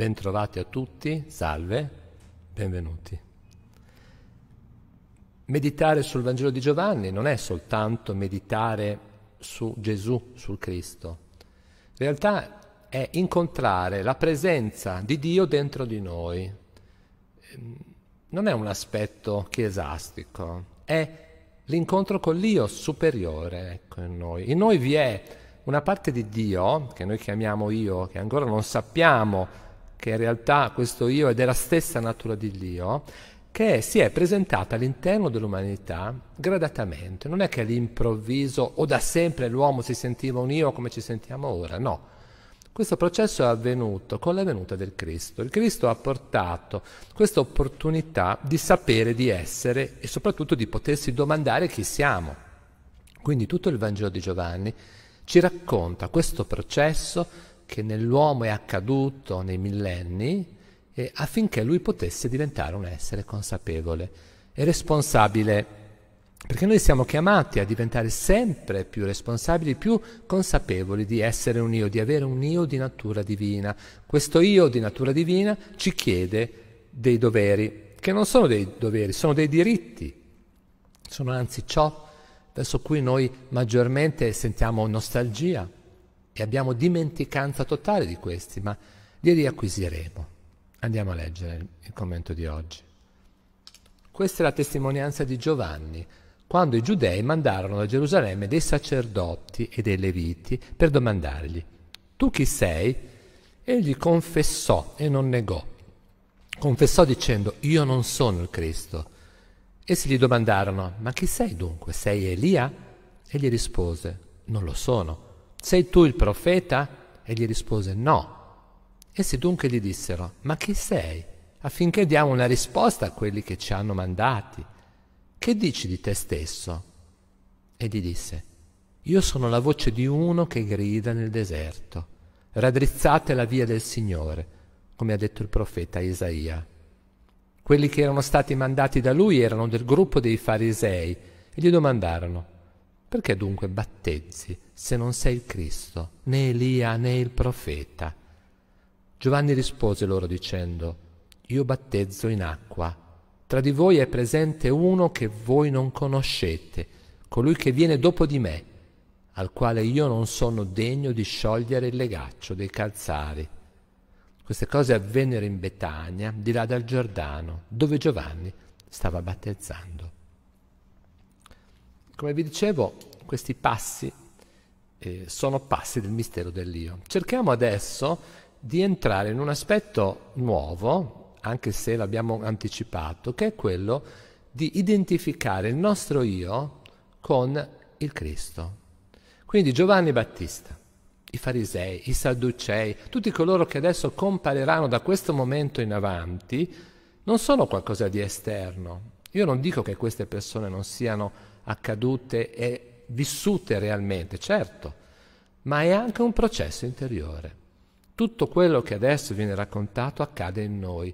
Bentrovati a tutti, salve, benvenuti. Meditare sul Vangelo di Giovanni non è soltanto meditare su Gesù, sul Cristo. In realtà è incontrare la presenza di Dio dentro di noi. Non è un aspetto chiesastico, è l'incontro con l'Io superiore ecco, in noi. In noi vi è una parte di Dio, che noi chiamiamo Io, che ancora non sappiamo che in realtà questo io è della stessa natura di Dio, che si è presentata all'interno dell'umanità gradatamente. Non è che all'improvviso o da sempre l'uomo si sentiva un io come ci sentiamo ora, no. Questo processo è avvenuto con la venuta del Cristo. Il Cristo ha portato questa opportunità di sapere, di essere e soprattutto di potersi domandare chi siamo. Quindi tutto il Vangelo di Giovanni ci racconta questo processo che nell'uomo è accaduto nei millenni eh, affinché lui potesse diventare un essere consapevole e responsabile. Perché noi siamo chiamati a diventare sempre più responsabili, più consapevoli di essere un io, di avere un io di natura divina. Questo io di natura divina ci chiede dei doveri, che non sono dei doveri, sono dei diritti, sono anzi ciò verso cui noi maggiormente sentiamo nostalgia, e abbiamo dimenticanza totale di questi, ma li riacquisiremo. Andiamo a leggere il commento di oggi. Questa è la testimonianza di Giovanni, quando i giudei mandarono da Gerusalemme dei sacerdoti e dei leviti per domandargli, tu chi sei? Egli confessò e non negò. Confessò dicendo, io non sono il Cristo. Essi gli domandarono, ma chi sei dunque? Sei Elia? Egli rispose, non lo sono. Sei tu il profeta? E gli rispose no. Essi dunque gli dissero, ma chi sei? Affinché diamo una risposta a quelli che ci hanno mandati. Che dici di te stesso? E gli disse, io sono la voce di uno che grida nel deserto. Raddrizzate la via del Signore, come ha detto il profeta Isaia. Quelli che erano stati mandati da lui erano del gruppo dei farisei e gli domandarono, perché dunque battezzi se non sei il Cristo, né Elia né il profeta? Giovanni rispose loro dicendo, Io battezzo in acqua. Tra di voi è presente uno che voi non conoscete, colui che viene dopo di me, al quale io non sono degno di sciogliere il legaccio dei calzari. Queste cose avvennero in Betania, di là dal Giordano, dove Giovanni stava battezzando. Come vi dicevo, questi passi eh, sono passi del mistero dell'io. Cerchiamo adesso di entrare in un aspetto nuovo, anche se l'abbiamo anticipato, che è quello di identificare il nostro io con il Cristo. Quindi Giovanni Battista, i farisei, i sadducei, tutti coloro che adesso compariranno da questo momento in avanti, non sono qualcosa di esterno. Io non dico che queste persone non siano accadute e vissute realmente, certo, ma è anche un processo interiore. Tutto quello che adesso viene raccontato accade in noi.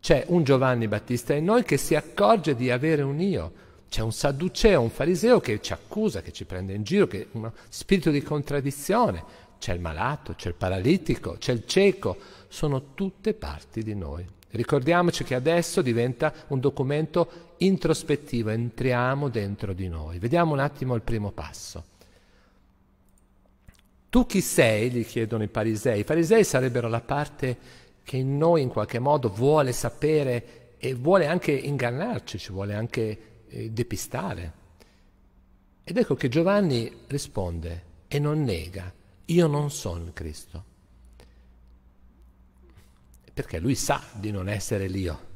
C'è un Giovanni Battista in noi che si accorge di avere un io, c'è un sadduceo, un fariseo che ci accusa, che ci prende in giro, che è uno spirito di contraddizione, c'è il malato, c'è il paralitico, c'è il cieco, sono tutte parti di noi. Ricordiamoci che adesso diventa un documento introspettivo, entriamo dentro di noi. Vediamo un attimo il primo passo. Tu chi sei? gli chiedono i farisei. I farisei sarebbero la parte che in noi in qualche modo vuole sapere e vuole anche ingannarci, ci vuole anche eh, depistare. Ed ecco che Giovanni risponde e non nega, io non sono il Cristo perché lui sa di non essere l'io,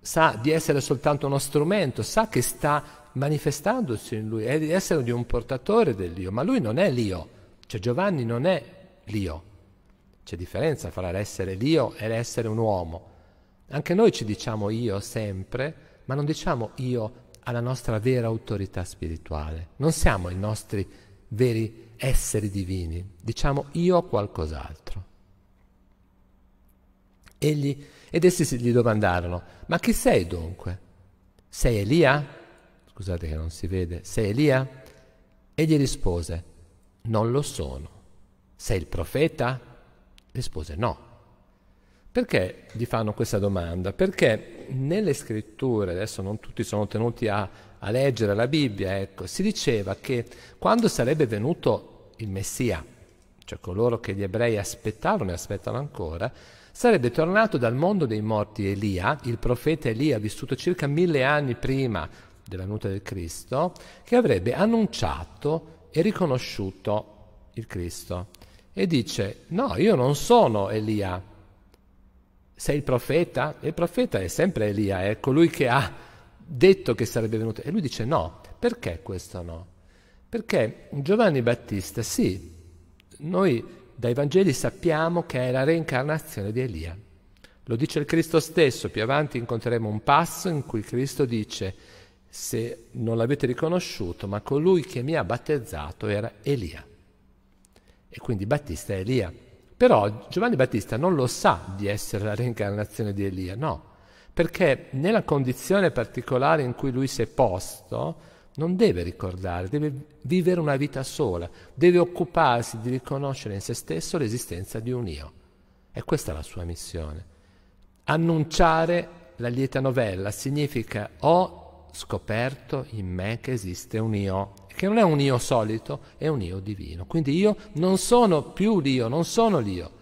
sa di essere soltanto uno strumento, sa che sta manifestandosi in lui, è di essere di un portatore dell'io, ma lui non è l'io, cioè Giovanni non è l'io. C'è differenza fra l'essere l'io e l'essere un uomo. Anche noi ci diciamo io sempre, ma non diciamo io alla nostra vera autorità spirituale. Non siamo i nostri veri esseri divini, diciamo io a qualcos'altro. Egli, ed essi gli domandarono, ma chi sei dunque? Sei Elia? Scusate che non si vede. Sei Elia? Egli rispose, non lo sono. Sei il profeta? Rispose, no. Perché gli fanno questa domanda? Perché nelle scritture, adesso non tutti sono tenuti a, a leggere la Bibbia, ecco, si diceva che quando sarebbe venuto il Messia, cioè coloro che gli ebrei aspettavano e aspettano ancora, Sarebbe tornato dal mondo dei morti Elia, il profeta Elia vissuto circa mille anni prima della venuta del Cristo, che avrebbe annunciato e riconosciuto il Cristo. E dice, no, io non sono Elia, sei il profeta? il profeta è sempre Elia, è colui che ha detto che sarebbe venuto. E lui dice no, perché questo no? Perché Giovanni Battista, sì, noi dai Vangeli sappiamo che è la reincarnazione di Elia. Lo dice il Cristo stesso, più avanti incontreremo un passo in cui Cristo dice, se non l'avete riconosciuto, ma colui che mi ha battezzato era Elia. E quindi Battista è Elia. Però Giovanni Battista non lo sa di essere la reincarnazione di Elia, no, perché nella condizione particolare in cui lui si è posto, non deve ricordare, deve vivere una vita sola, deve occuparsi di riconoscere in se stesso l'esistenza di un io. E questa è la sua missione. Annunciare la lieta novella significa ho scoperto in me che esiste un io, che non è un io solito, è un io divino. Quindi io non sono più l'io, non sono l'io.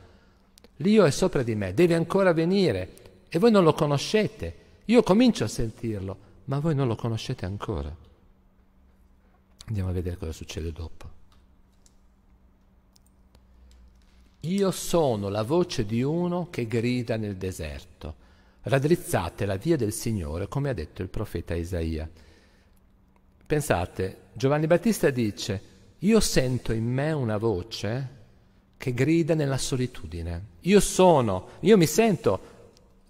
L'io è sopra di me, deve ancora venire e voi non lo conoscete. Io comincio a sentirlo, ma voi non lo conoscete ancora. Andiamo a vedere cosa succede dopo. Io sono la voce di uno che grida nel deserto. Raddrizzate la via del Signore, come ha detto il profeta Isaia. Pensate, Giovanni Battista dice, io sento in me una voce che grida nella solitudine. Io sono, io mi sento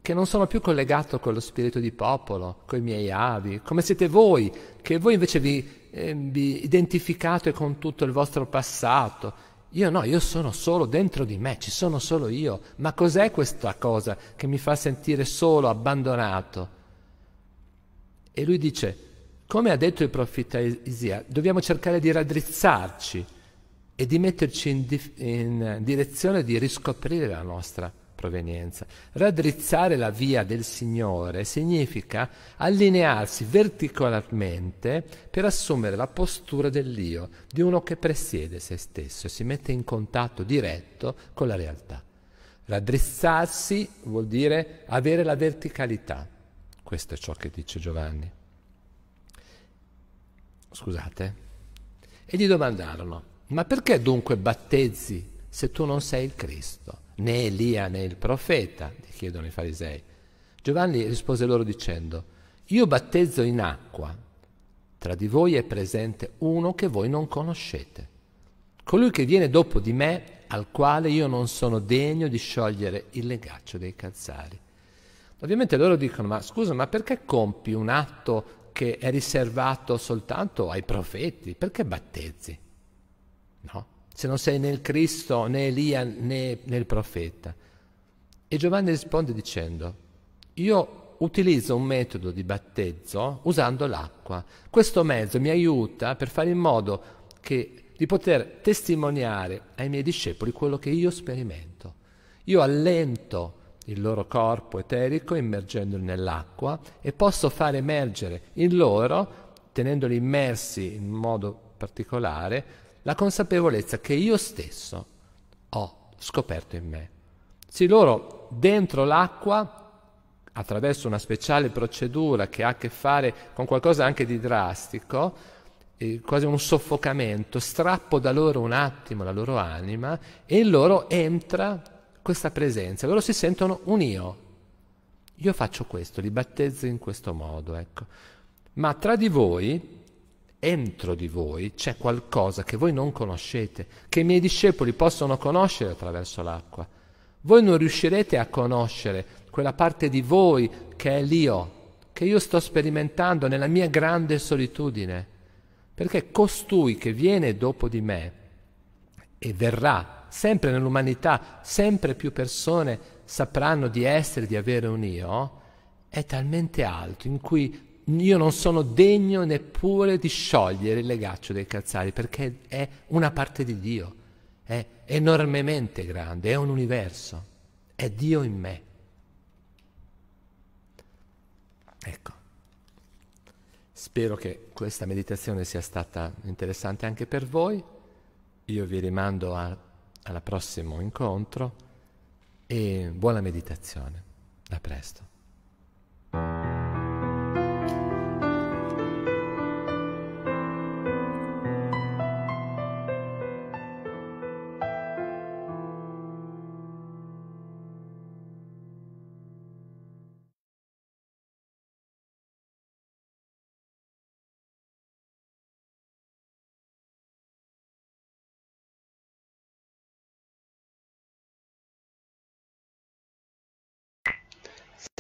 che non sono più collegato con lo spirito di popolo, con i miei avi, come siete voi, che voi invece vi, eh, vi identificate con tutto il vostro passato. Io no, io sono solo dentro di me, ci sono solo io. Ma cos'è questa cosa che mi fa sentire solo, abbandonato? E lui dice, come ha detto il profeta Isia, dobbiamo cercare di raddrizzarci e di metterci in, di- in direzione di riscoprire la nostra provenienza. Raddrizzare la via del Signore significa allinearsi verticalarmente per assumere la postura dell'io, di uno che presiede se stesso e si mette in contatto diretto con la realtà. Raddrizzarsi vuol dire avere la verticalità. Questo è ciò che dice Giovanni. Scusate. E gli domandarono, ma perché dunque battezzi se tu non sei il Cristo, né Elia né il profeta, gli chiedono i farisei. Giovanni rispose loro dicendo, io battezzo in acqua, tra di voi è presente uno che voi non conoscete, colui che viene dopo di me, al quale io non sono degno di sciogliere il legaccio dei calzari. Ovviamente loro dicono, ma scusa, ma perché compi un atto che è riservato soltanto ai profeti? Perché battezzi? No, se non sei né Cristo, né Elia, né, né il profeta. E Giovanni risponde dicendo, io utilizzo un metodo di battezzo usando l'acqua. Questo mezzo mi aiuta per fare in modo che, di poter testimoniare ai miei discepoli quello che io sperimento. Io allento il loro corpo eterico immergendoli nell'acqua e posso far emergere in loro, tenendoli immersi in modo particolare, la consapevolezza che io stesso ho scoperto in me. Sì, loro dentro l'acqua attraverso una speciale procedura che ha a che fare con qualcosa anche di drastico, eh, quasi un soffocamento, strappo da loro un attimo la loro anima e in loro entra questa presenza, loro si sentono un io. Io faccio questo, li battezzo in questo modo, ecco. Ma tra di voi entro di voi c'è qualcosa che voi non conoscete, che i miei discepoli possono conoscere attraverso l'acqua. Voi non riuscirete a conoscere quella parte di voi che è l'io, che io sto sperimentando nella mia grande solitudine, perché costui che viene dopo di me e verrà sempre nell'umanità, sempre più persone sapranno di essere, di avere un io, è talmente alto in cui io non sono degno neppure di sciogliere il legaccio dei calzari perché è una parte di Dio, è enormemente grande, è un universo, è Dio in me. Ecco, spero che questa meditazione sia stata interessante anche per voi, io vi rimando al prossimo incontro e buona meditazione, a presto.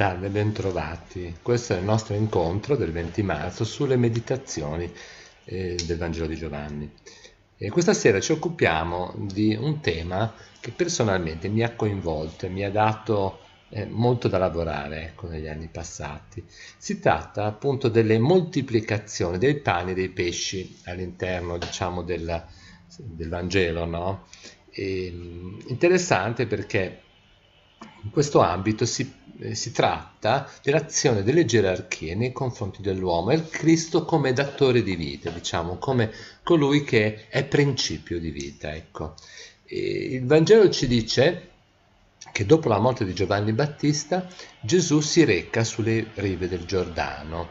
Salve, bentrovati. Questo è il nostro incontro del 20 marzo sulle meditazioni eh, del Vangelo di Giovanni. E questa sera ci occupiamo di un tema che personalmente mi ha coinvolto e mi ha dato eh, molto da lavorare ecco, negli anni passati. Si tratta appunto delle moltiplicazioni dei pani e dei pesci all'interno diciamo, del, del, Vangelo. No? E, mm, interessante perché in questo ambito si eh, si tratta dell'azione delle gerarchie nei confronti dell'uomo è il Cristo come datore di vita, diciamo, come colui che è principio di vita. Ecco. il Vangelo ci dice che dopo la morte di Giovanni Battista Gesù si reca sulle rive del Giordano,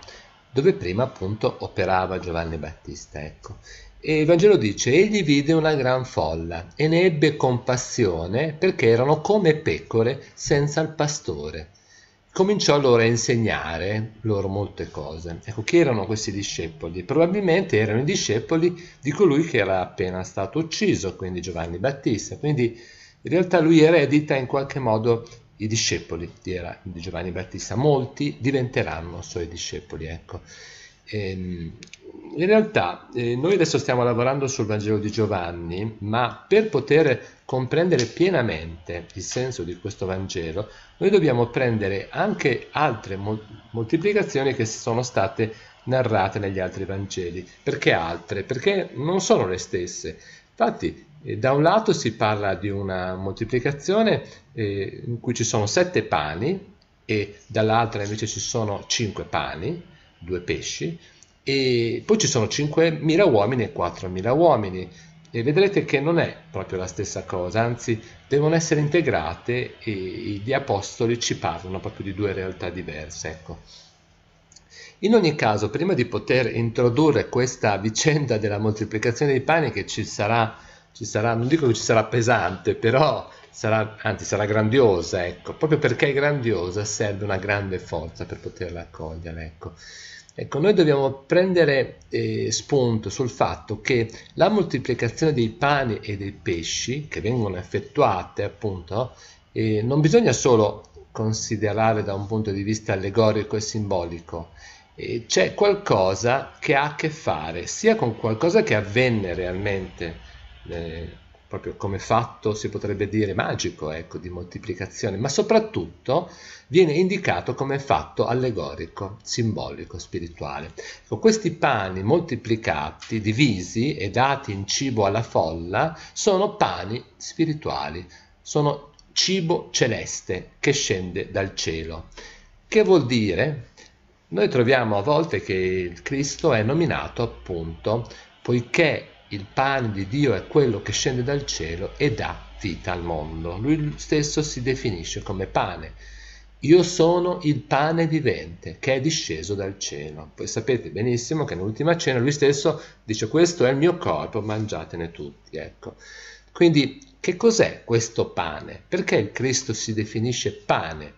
dove prima appunto operava Giovanni Battista. Ecco. E il Vangelo dice, egli vide una gran folla e ne ebbe compassione perché erano come pecore senza il pastore cominciò allora a insegnare loro molte cose. Ecco, chi erano questi discepoli? Probabilmente erano i discepoli di colui che era appena stato ucciso, quindi Giovanni Battista. Quindi in realtà lui eredita in qualche modo i discepoli di, Giovanni Battista. Molti diventeranno suoi discepoli, ecco. Ehm, in realtà eh, noi adesso stiamo lavorando sul Vangelo di Giovanni, ma per poter comprendere pienamente il senso di questo Vangelo, noi dobbiamo prendere anche altre moltiplicazioni che sono state narrate negli altri Vangeli. Perché altre? Perché non sono le stesse. Infatti, eh, da un lato si parla di una moltiplicazione eh, in cui ci sono sette pani e dall'altra invece ci sono cinque pani, due pesci, e poi ci sono 5.000 uomini e 4.000 uomini e vedrete che non è proprio la stessa cosa, anzi devono essere integrate e gli apostoli ci parlano proprio di due realtà diverse. Ecco. In ogni caso, prima di poter introdurre questa vicenda della moltiplicazione dei pani, che ci sarà, ci sarà non dico che ci sarà pesante, però sarà, anzi sarà grandiosa, ecco. proprio perché è grandiosa serve una grande forza per poterla accogliere. Ecco. Ecco, noi dobbiamo prendere eh, spunto sul fatto che la moltiplicazione dei pani e dei pesci che vengono effettuate, appunto, eh, non bisogna solo considerare da un punto di vista allegorico e simbolico, eh, c'è qualcosa che ha a che fare sia con qualcosa che avvenne realmente eh, proprio come fatto si potrebbe dire magico, ecco, di moltiplicazione, ma soprattutto viene indicato come fatto allegorico, simbolico, spirituale. Ecco, questi pani moltiplicati, divisi e dati in cibo alla folla sono pani spirituali, sono cibo celeste che scende dal cielo. Che vuol dire? Noi troviamo a volte che il Cristo è nominato appunto poiché il pane di Dio è quello che scende dal cielo e dà vita al mondo. Lui stesso si definisce come pane. Io sono il pane vivente che è disceso dal cielo. Poi sapete benissimo che nell'ultima cena lui stesso dice questo è il mio corpo, mangiatene tutti. Ecco. Quindi che cos'è questo pane? Perché il Cristo si definisce pane?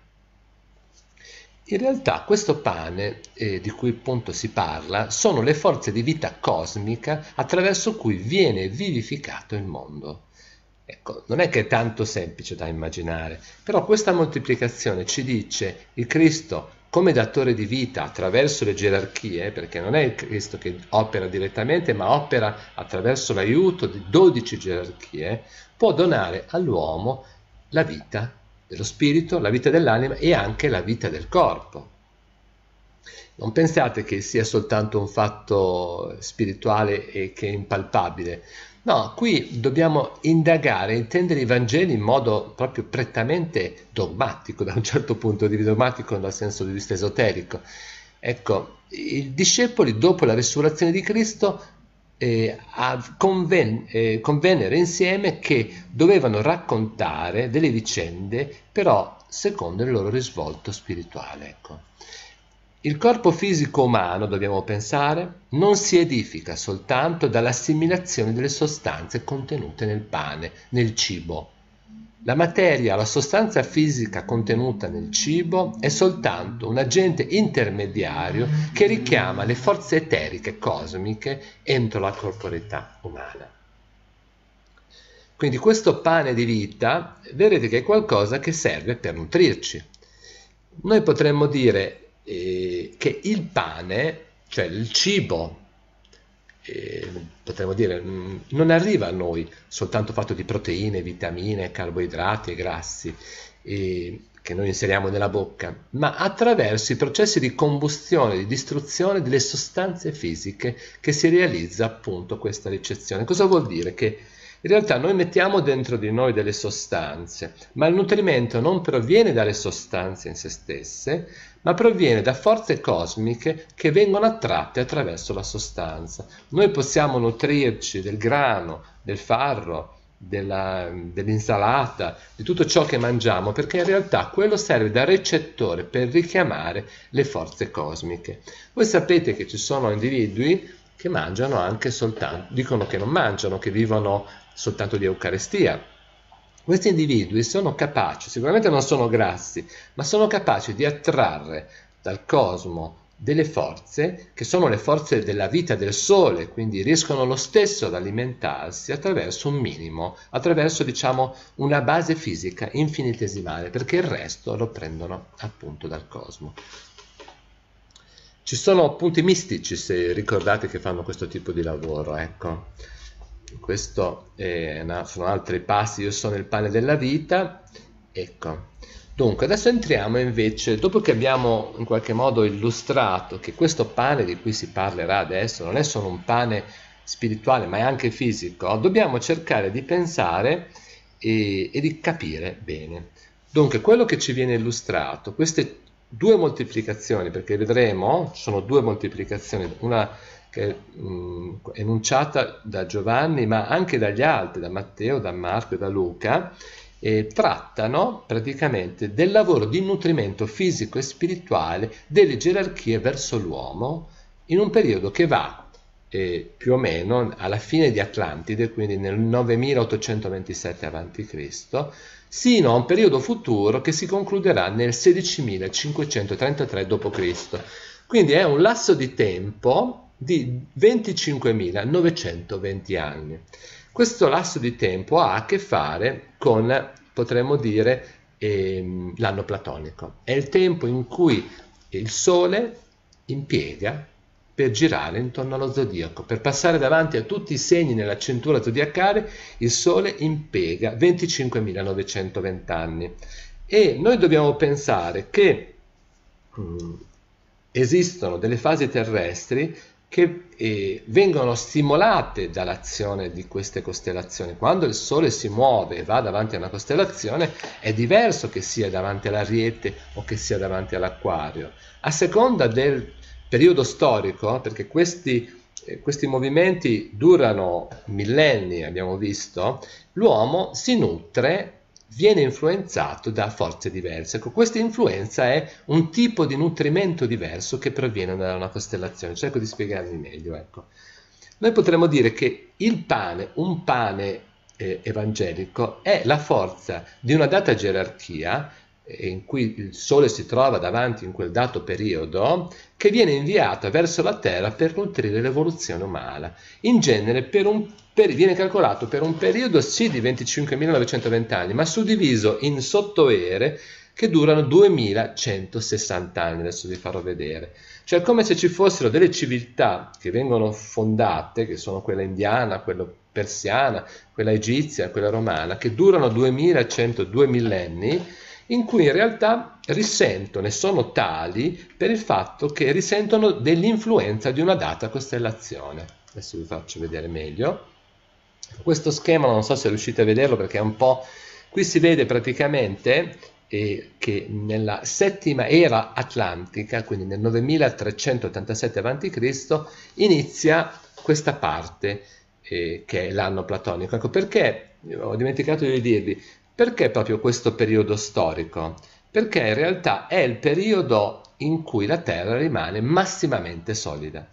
In realtà questo pane eh, di cui appunto si parla sono le forze di vita cosmica attraverso cui viene vivificato il mondo. Ecco, non è che è tanto semplice da immaginare, però questa moltiplicazione ci dice il Cristo come datore di vita attraverso le gerarchie, perché non è il Cristo che opera direttamente, ma opera attraverso l'aiuto di 12 gerarchie, può donare all'uomo la vita dello spirito, la vita dell'anima e anche la vita del corpo. Non pensate che sia soltanto un fatto spirituale e che è impalpabile. No, qui dobbiamo indagare, intendere i Vangeli in modo proprio prettamente dogmatico, da un certo punto di vista dogmatico dal senso di vista esoterico. Ecco, i discepoli dopo la resurrezione di Cristo eh, a conven eh, convenere insieme che dovevano raccontare delle vicende però secondo il loro risvolto spirituale. Ecco. Il corpo fisico umano, dobbiamo pensare, non si edifica soltanto dall'assimilazione delle sostanze contenute nel pane, nel cibo, la materia, la sostanza fisica contenuta nel cibo, è soltanto un agente intermediario che richiama le forze eteriche cosmiche entro la corporeità umana. Quindi questo pane di vita, vedete che è qualcosa che serve per nutrirci. Noi potremmo dire eh, che il pane, cioè il cibo eh, potremmo dire, mm, non arriva a noi soltanto fatto di proteine, vitamine, carboidrati e grassi eh, che noi inseriamo nella bocca, ma attraverso i processi di combustione, di distruzione delle sostanze fisiche che si realizza appunto questa ricezione. Cosa vuol dire? Che in realtà noi mettiamo dentro di noi delle sostanze, ma il nutrimento non proviene dalle sostanze in se stesse, ma proviene da forze cosmiche che vengono attratte attraverso la sostanza. Noi possiamo nutrirci del grano, del farro, dell'insalata, di tutto ciò che mangiamo, perché in realtà quello serve da recettore per richiamare le forze cosmiche. Voi sapete che ci sono individui che mangiano anche soltanto, dicono che non mangiano, che vivono soltanto di Eucaristia, questi individui sono capaci, sicuramente non sono grassi, ma sono capaci di attrarre dal cosmo delle forze che sono le forze della vita del sole, quindi riescono lo stesso ad alimentarsi attraverso un minimo, attraverso diciamo una base fisica infinitesimale, perché il resto lo prendono appunto dal cosmo. Ci sono punti mistici, se ricordate, che fanno questo tipo di lavoro, ecco questo una, sono altri passi, io sono il pane della vita, ecco. Dunque, adesso entriamo invece, dopo che abbiamo in qualche modo illustrato che questo pane di cui si parlerà adesso non è solo un pane spirituale, ma è anche fisico, dobbiamo cercare di pensare e, e di capire bene. Dunque, quello che ci viene illustrato, queste due moltiplicazioni, perché vedremo, sono due moltiplicazioni, una che mh, enunciata da Giovanni, ma anche dagli altri, da Matteo, da Marco e da Luca, e trattano praticamente del lavoro di nutrimento fisico e spirituale delle gerarchie verso l'uomo in un periodo che va eh, più o meno alla fine di Atlantide, quindi nel 9827 a.C., sino a un periodo futuro che si concluderà nel 16533 d.C. Quindi è un lasso di tempo di 25.920 anni. Questo lasso di tempo ha a che fare con, potremmo dire, ehm, l'anno platonico. È il tempo in cui il Sole impiega per girare intorno allo zodiaco, per passare davanti a tutti i segni nella cintura zodiacale, il Sole impiega 25.920 anni. E noi dobbiamo pensare che mh, mm, esistono delle fasi terrestri che eh, vengono stimolate dall'azione di queste costellazioni. Quando il Sole si muove e va davanti a una costellazione è diverso che sia davanti all'Ariete o che sia davanti all'Acquario. A seconda del periodo storico, perché questi, eh, questi movimenti durano millenni, abbiamo visto, l'uomo si nutre viene influenzato da forze diverse. Ecco, questa influenza è un tipo di nutrimento diverso che proviene da una costellazione. Cerco di spiegarvi meglio. Ecco. Noi potremmo dire che il pane, un pane eh, evangelico, è la forza di una data gerarchia in cui il Sole si trova davanti in quel dato periodo, che viene inviata verso la Terra per nutrire l'evoluzione umana. In genere per un, per, viene calcolato per un periodo sì di 25.920 anni, ma suddiviso in sottoere che durano 2.160 anni, adesso vi farò vedere. Cioè come se ci fossero delle civiltà che vengono fondate, che sono quella indiana, quella persiana, quella egizia, quella romana, che durano 2.100, 2 millenni, in cui in realtà risentono e sono tali per il fatto che risentono dell'influenza di una data costellazione. Adesso vi faccio vedere meglio. Questo schema non so se riuscite a vederlo perché è un po'... Qui si vede praticamente eh, che nella settima era atlantica, quindi nel 9387 a.C., inizia questa parte eh, che è l'anno platonico. Ecco perché eh, ho dimenticato di dirvi, perché proprio questo periodo storico? Perché in realtà è il periodo in cui la Terra rimane massimamente solida.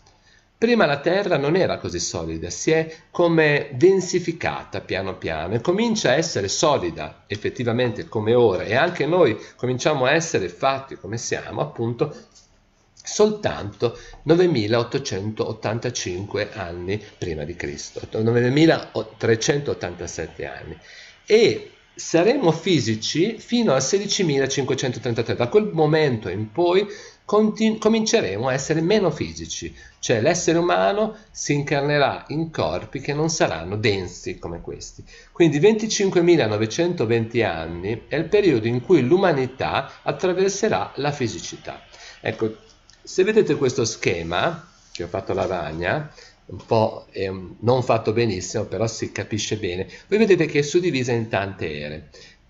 Prima la Terra non era così solida, si è come densificata piano piano e comincia a essere solida effettivamente come ora e anche noi cominciamo a essere fatti come siamo appunto soltanto 9885 anni prima di Cristo, 9387 anni. E saremo fisici fino al 16.533. Da quel momento in poi cominceremo a essere meno fisici, cioè l'essere umano si incarnerà in corpi che non saranno densi come questi. Quindi 25.920 anni è il periodo in cui l'umanità attraverserà la fisicità. Ecco, se vedete questo schema che ho fatto la ragna, un po' ehm, non fatto benissimo, però si capisce bene. Voi vedete che è suddivisa in tante ere.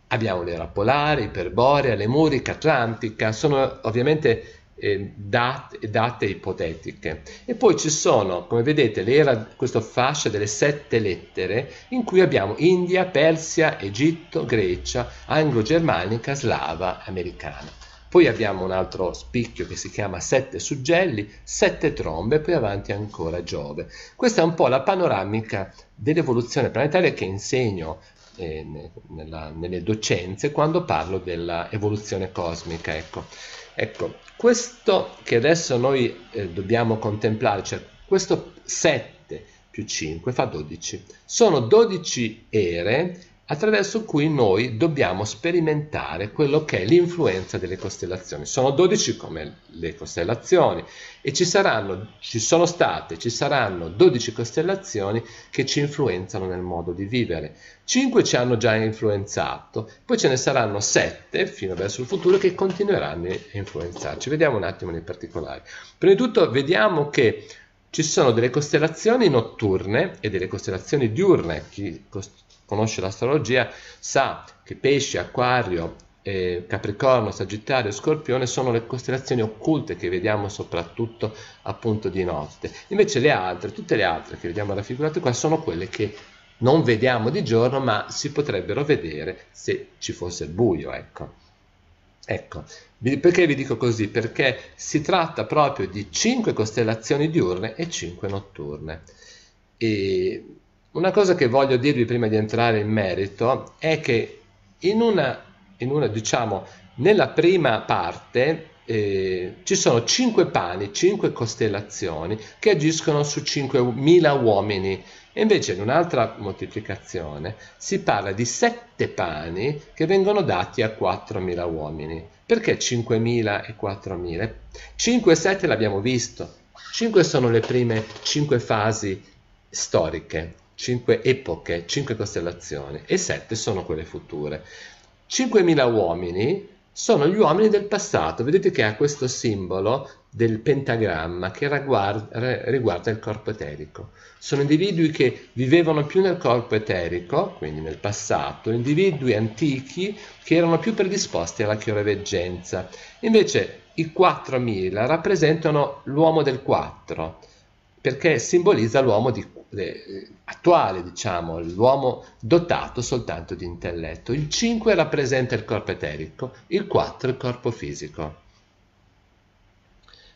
Abbiamo l'era polare, iperborea, lemurica, atlantica, sono ovviamente eh, date, date, ipotetiche. E poi ci sono, come vedete, l'era, questa fascia delle sette lettere, in cui abbiamo India, Persia, Egitto, Grecia, Anglo-Germanica, Slava, Americana. Poi abbiamo un altro spicchio che si chiama Sette suggelli, Sette trombe e poi avanti ancora Giove. Questa è un po' la panoramica dell'evoluzione planetaria che insegno eh, nella, nelle docenze quando parlo dell'evoluzione cosmica. Ecco. ecco. questo che adesso noi eh, dobbiamo contemplare, cioè questo 7 più 5 fa 12. Sono 12 ere attraverso cui noi dobbiamo sperimentare quello che è l'influenza delle costellazioni. Sono 12 come le costellazioni e ci, saranno, ci sono state, ci saranno 12 costellazioni che ci influenzano nel modo di vivere. 5 ci hanno già influenzato, poi ce ne saranno 7 fino verso il futuro che continueranno a influenzarci. Vediamo un attimo nei particolari. Prima di tutto vediamo che ci sono delle costellazioni notturne e delle costellazioni diurne. Chi conosce l'astrologia sa che pesci, acquario, eh, capricorno, sagittario, scorpione sono le costellazioni occulte che vediamo soprattutto appunto di notte. Invece le altre, tutte le altre che vediamo raffigurate qua sono quelle che non vediamo di giorno ma si potrebbero vedere se ci fosse il buio, ecco. Ecco, perché vi dico così? Perché si tratta proprio di cinque costellazioni diurne e cinque notturne. E una cosa che voglio dirvi prima di entrare in merito è che in una, in una diciamo, nella prima parte eh, ci sono 5 pani, 5 costellazioni che agiscono su 5.000 uomini e invece in un'altra moltiplicazione si parla di 7 pani che vengono dati a 4.000 uomini. Perché 5.000 e 4.000? 5 e 7 l'abbiamo visto, 5 sono le prime 5 fasi storiche 5 epoche, 5 costellazioni e 7 sono quelle future. 5.000 uomini sono gli uomini del passato, vedete che ha questo simbolo del pentagramma che riguarda, riguarda il corpo eterico. Sono individui che vivevano più nel corpo eterico, quindi nel passato, individui antichi che erano più predisposti alla chioreveggenza. Invece i 4.000 rappresentano l'uomo del 4 perché simbolizza l'uomo di, eh, attuale, diciamo, l'uomo dotato soltanto di intelletto. Il 5 rappresenta il corpo eterico, il 4 il corpo fisico.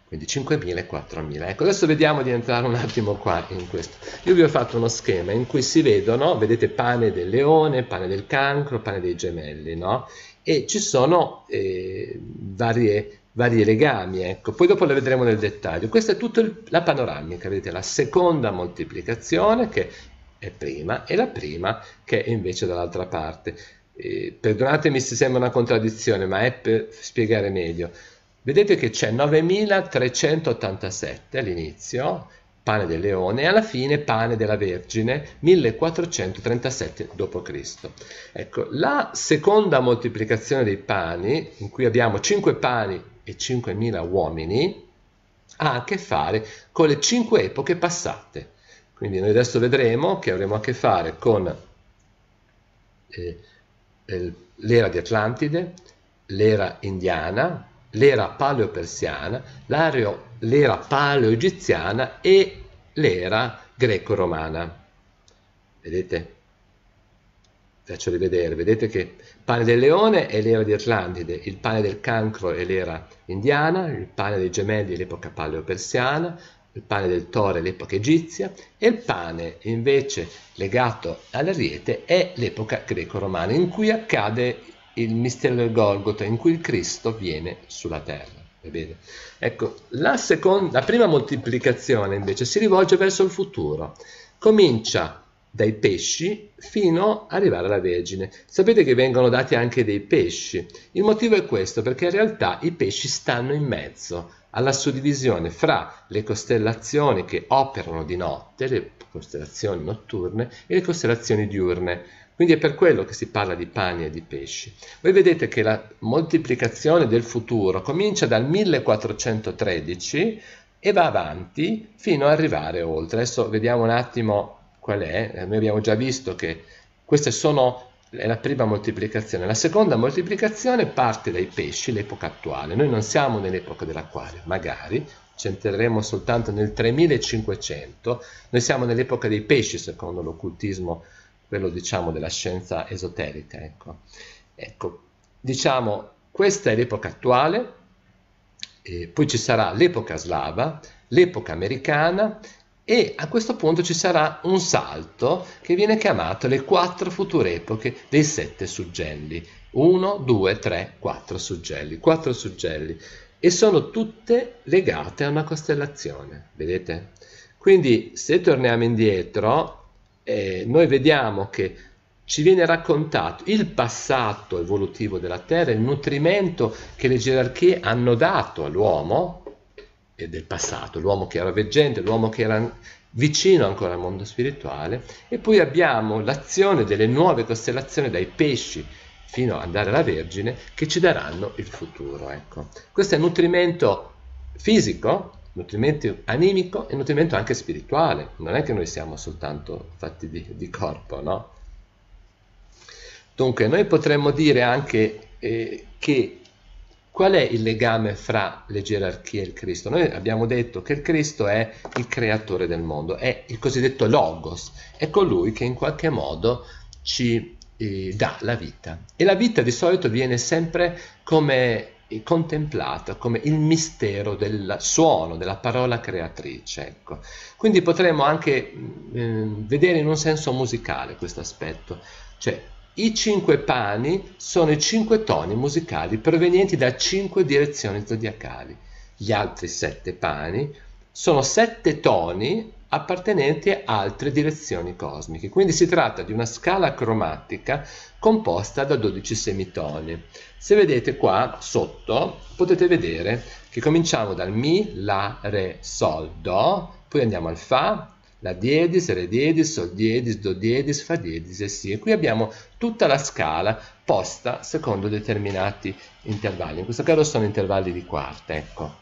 Quindi 5.000 e 4.000. Ecco, adesso vediamo di entrare un attimo qua in questo. Io vi ho fatto uno schema in cui si vedono, vedete, pane del leone, pane del cancro, pane dei gemelli, no? E ci sono eh, varie vari legami. Ecco. Poi dopo le vedremo nel dettaglio. Questa è tutta il, la panoramica, vedete, la seconda moltiplicazione che è prima e la prima che è invece dall'altra parte. Eh, perdonatemi se sembra una contraddizione, ma è per spiegare meglio. Vedete che c'è 9387 all'inizio, pane del leone, e alla fine pane della Vergine, 1437 d.C. Ecco, la seconda moltiplicazione dei pani, in cui abbiamo 5 pani e 5.000 uomini, ha a che fare con le cinque epoche passate. Quindi noi adesso vedremo che avremo a che fare con eh, eh l'era di Atlantide, l'era indiana, l'era paleo-persiana, l'era paleo-egiziana e l'era greco-romana. Vedete? Faccio rivedere, vedete che pane del leone è l'era di Irlandide, il pane del cancro è l'era indiana, il pane dei gemelli è l'epoca paleo-persiana, il pane del toro è l'epoca egizia e il pane invece legato all'ariete è l'epoca greco-romana in cui accade il mistero del Golgota, in cui il Cristo viene sulla terra. Ecco, la, seconda, la prima moltiplicazione invece si rivolge verso il futuro. Comincia dai pesci fino ad arrivare alla Vergine. Sapete che vengono dati anche dei pesci. Il motivo è questo, perché in realtà i pesci stanno in mezzo alla suddivisione fra le costellazioni che operano di notte, le costellazioni notturne e le costellazioni diurne. Quindi è per quello che si parla di pani e di pesci. Voi vedete che la moltiplicazione del futuro comincia dal 1413 e va avanti fino ad arrivare oltre. Adesso vediamo un attimo qual è? Eh, noi abbiamo già visto che queste sono è la prima moltiplicazione. La seconda moltiplicazione parte dai pesci, l'epoca attuale. Noi non siamo nell'epoca dell'acquario, magari ci entreremo soltanto nel 3500. Noi siamo nell'epoca dei pesci, secondo l'occultismo, quello diciamo della scienza esoterica. Ecco, ecco diciamo, questa è l'epoca attuale, poi ci sarà l'epoca slava, l'epoca americana e a questo punto ci sarà un salto che viene chiamato le quattro future epoche dei sette suggelli. 1, 2, 3, 4 suggelli, 4 suggelli e sono tutte legate a una costellazione, vedete? Quindi se torniamo indietro eh, noi vediamo che ci viene raccontato il passato evolutivo della Terra, il nutrimento che le gerarchie hanno dato all'uomo, del passato, l'uomo che era veggente, l'uomo che era vicino ancora al mondo spirituale e poi abbiamo l'azione delle nuove costellazioni dai pesci fino ad andare alla Vergine che ci daranno il futuro. Ecco. Questo è nutrimento fisico, nutrimento animico e nutrimento anche spirituale, non è che noi siamo soltanto fatti di, di corpo, no? Dunque noi potremmo dire anche eh, che Qual è il legame fra le gerarchie e il Cristo? Noi abbiamo detto che il Cristo è il creatore del mondo, è il cosiddetto Logos, è colui che in qualche modo ci eh, dà la vita. E la vita di solito viene sempre come eh, contemplata come il mistero del suono, della parola creatrice. Ecco. Quindi potremmo anche mm, eh, vedere in un senso musicale questo aspetto, cioè i cinque pani sono i cinque toni musicali provenienti da cinque direzioni zodiacali. Gli altri sette pani sono sette toni appartenenti a altre direzioni cosmiche. Quindi si tratta di una scala cromatica composta da 12 semitoni. Se vedete qua sotto potete vedere che cominciamo dal Mi, La, Re, Sol, Do, poi andiamo al Fa, la diedis, re diedis, sol diedis, do diedis, fa diedis e si. E qui abbiamo tutta la scala posta secondo determinati intervalli. In questo caso sono intervalli di quarta, ecco.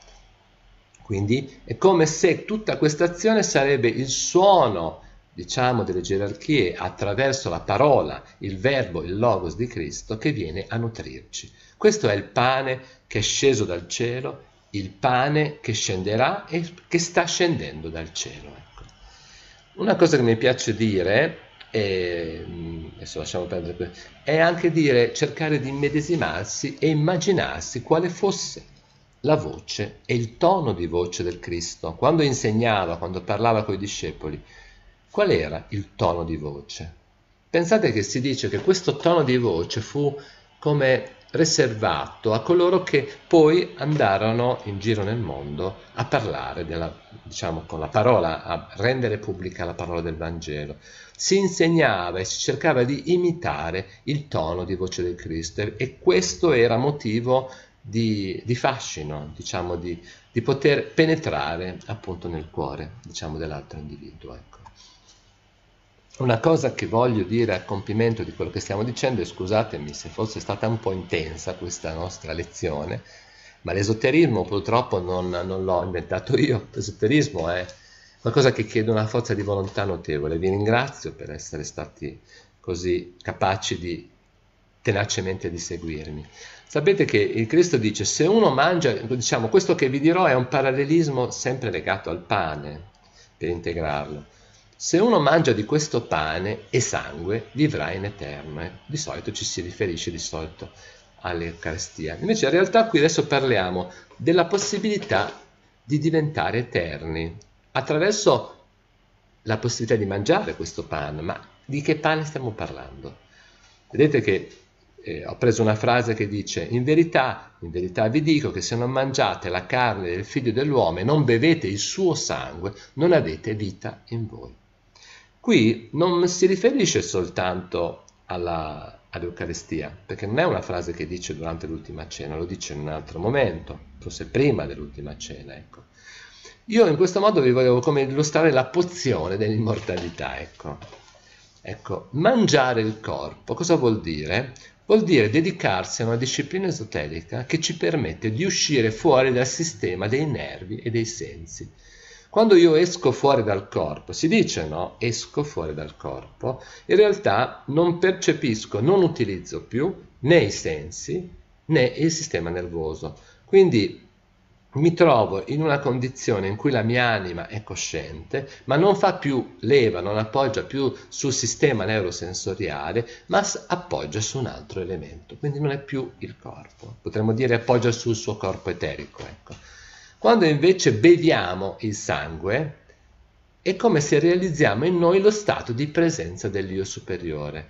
Quindi è come se tutta questa azione sarebbe il suono, diciamo, delle gerarchie attraverso la parola, il verbo, il logos di Cristo che viene a nutrirci. Questo è il pane che è sceso dal cielo, il pane che scenderà e che sta scendendo dal cielo. Ecco. Una cosa che mi piace dire, e, mm, adesso lasciamo perdere, è anche dire, cercare di immedesimarsi e immaginarsi quale fosse la voce e il tono di voce del Cristo. Quando insegnava, quando parlava con i discepoli, qual era il tono di voce? Pensate che si dice che questo tono di voce fu come riservato a coloro che poi andarono in giro nel mondo a parlare della, diciamo, con la parola, a rendere pubblica la parola del Vangelo. Si insegnava e si cercava di imitare il tono di voce del Cristo e questo era motivo di, di fascino, diciamo, di, di, poter penetrare appunto nel cuore diciamo, dell'altro individuo. Ecco. Una cosa che voglio dire a compimento di quello che stiamo dicendo, e scusatemi se fosse stata un po' intensa questa nostra lezione, ma l'esoterismo purtroppo non, non l'ho inventato io, l'esoterismo è qualcosa che chiede una forza di volontà notevole. Vi ringrazio per essere stati così capaci di tenacemente di seguirmi. Sapete che il Cristo dice, se uno mangia, diciamo, questo che vi dirò è un parallelismo sempre legato al pane, per integrarlo. Se uno mangia di questo pane e sangue, vivrà in eterno. Eh? Di solito ci si riferisce di solito all'Eucaristia. Invece in realtà qui adesso parliamo della possibilità di diventare eterni attraverso la possibilità di mangiare questo pane, ma di che pane stiamo parlando? Vedete che eh, ho preso una frase che dice in verità, in verità vi dico che se non mangiate la carne del figlio dell'uomo e non bevete il suo sangue, non avete vita in voi. Qui non si riferisce soltanto alla, all'Eucarestia, perché non è una frase che dice durante l'ultima cena, lo dice in un altro momento, forse prima dell'ultima cena. Ecco. Io in questo modo vi volevo come illustrare la pozione dell'immortalità. Ecco. ecco, mangiare il corpo, cosa vuol dire? Vuol dire dedicarsi a una disciplina esoterica che ci permette di uscire fuori dal sistema dei nervi e dei sensi quando io esco fuori dal corpo, si dice no, esco fuori dal corpo, in realtà non percepisco, non utilizzo più né i sensi né il sistema nervoso. Quindi mi trovo in una condizione in cui la mia anima è cosciente, ma non fa più leva, non appoggia più sul sistema neurosensoriale, ma appoggia su un altro elemento, quindi non è più il corpo. Potremmo dire appoggia sul suo corpo eterico. Ecco. Quando invece beviamo il sangue, è come se realizziamo in noi lo stato di presenza dell'io superiore,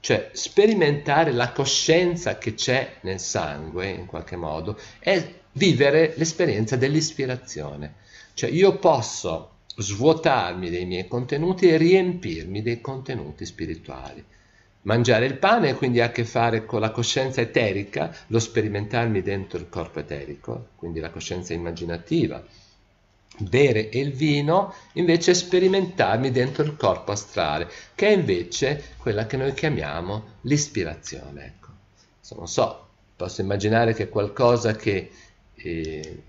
cioè sperimentare la coscienza che c'è nel sangue, in qualche modo, è vivere l'esperienza dell'ispirazione. Cioè io posso svuotarmi dei miei contenuti e riempirmi dei contenuti spirituali. Mangiare il pane quindi ha a che fare con la coscienza eterica, lo sperimentarmi dentro il corpo eterico, quindi la coscienza immaginativa. Bere il vino invece sperimentarmi dentro il corpo astrale, che è invece quella che noi chiamiamo l'ispirazione. Ecco. Non so, posso immaginare che qualcosa che eh,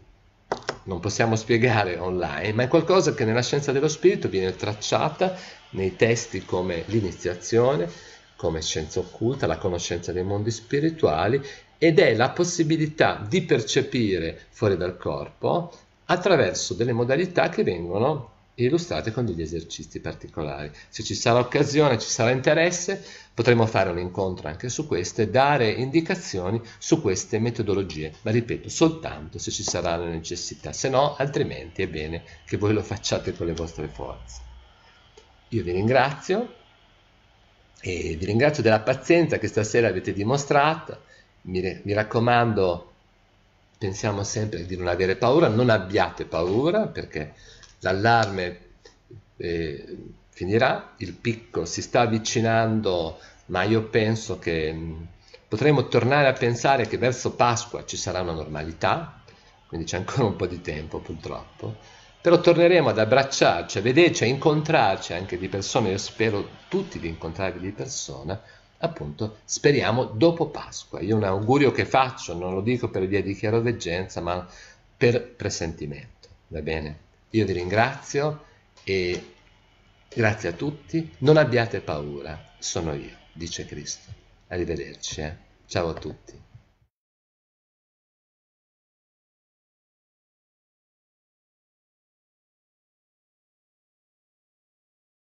non possiamo spiegare online, ma è qualcosa che nella scienza dello spirito viene tracciata nei testi come l'iniziazione, come scienza occulta, la conoscenza dei mondi spirituali ed è la possibilità di percepire fuori dal corpo attraverso delle modalità che vengono illustrate con degli esercizi particolari. Se ci sarà occasione, ci sarà interesse, potremo fare un incontro anche su questo e dare indicazioni su queste metodologie, ma ripeto, soltanto se ci sarà la necessità, se no altrimenti è bene che voi lo facciate con le vostre forze. Io vi ringrazio e vi ringrazio della pazienza che stasera avete dimostrato. Mi, mi raccomando, pensiamo sempre di non avere paura, non abbiate paura perché l'allarme eh, finirà, il picco si sta avvicinando, ma io penso che mh, mm, potremo tornare a pensare che verso Pasqua ci sarà una normalità, quindi c'è ancora un po' di tempo purtroppo però torneremo ad abbracciarci, a vederci, a incontrarci anche di persona, io spero tutti di incontrarvi di persona, appunto speriamo dopo Pasqua. Io un augurio che faccio, non lo dico per via di chiaroveggenza, ma per presentimento, va bene? Io vi ringrazio e grazie a tutti, non abbiate paura, sono io, dice Cristo. Arrivederci, eh? ciao a tutti.